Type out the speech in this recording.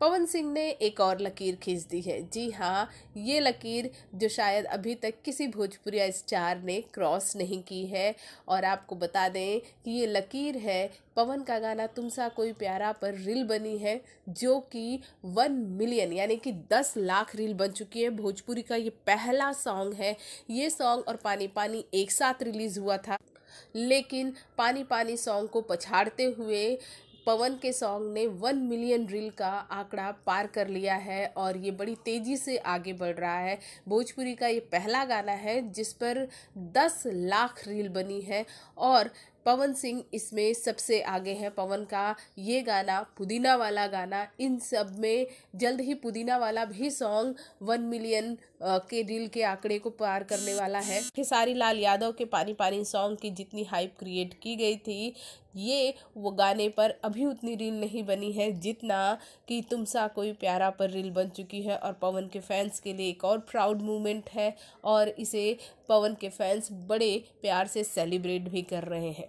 पवन सिंह ने एक और लकीर खींच दी है जी हाँ ये लकीर जो शायद अभी तक किसी भोजपुरी स्टार ने क्रॉस नहीं की है और आपको बता दें कि ये लकीर है पवन का गाना तुमसा कोई प्यारा पर रील बनी है जो कि वन मिलियन यानी कि दस लाख रील बन चुकी है भोजपुरी का ये पहला सॉन्ग है ये सॉन्ग और पानी पानी एक साथ रिलीज़ हुआ था लेकिन पानी पानी सॉन्ग को पछाड़ते हुए पवन के सॉन्ग ने वन मिलियन रील का आंकड़ा पार कर लिया है और ये बड़ी तेज़ी से आगे बढ़ रहा है भोजपुरी का ये पहला गाना है जिस पर दस लाख रील बनी है और पवन सिंह इसमें सबसे आगे हैं पवन का ये गाना पुदीना वाला गाना इन सब में जल्द ही पुदीना वाला भी सॉन्ग वन मिलियन के रील के आंकड़े को पार करने वाला है खेसारी लाल यादव के पानी पानी सॉन्ग की जितनी हाइप क्रिएट की गई थी ये वो गाने पर अभी उतनी रील नहीं बनी है जितना कि तुम सा कोई प्यारा पर रील बन चुकी है और पवन के फैंस के लिए एक और प्राउड मूवमेंट है और इसे पवन के फैंस बड़े प्यार से सेलिब्रेट भी कर रहे हैं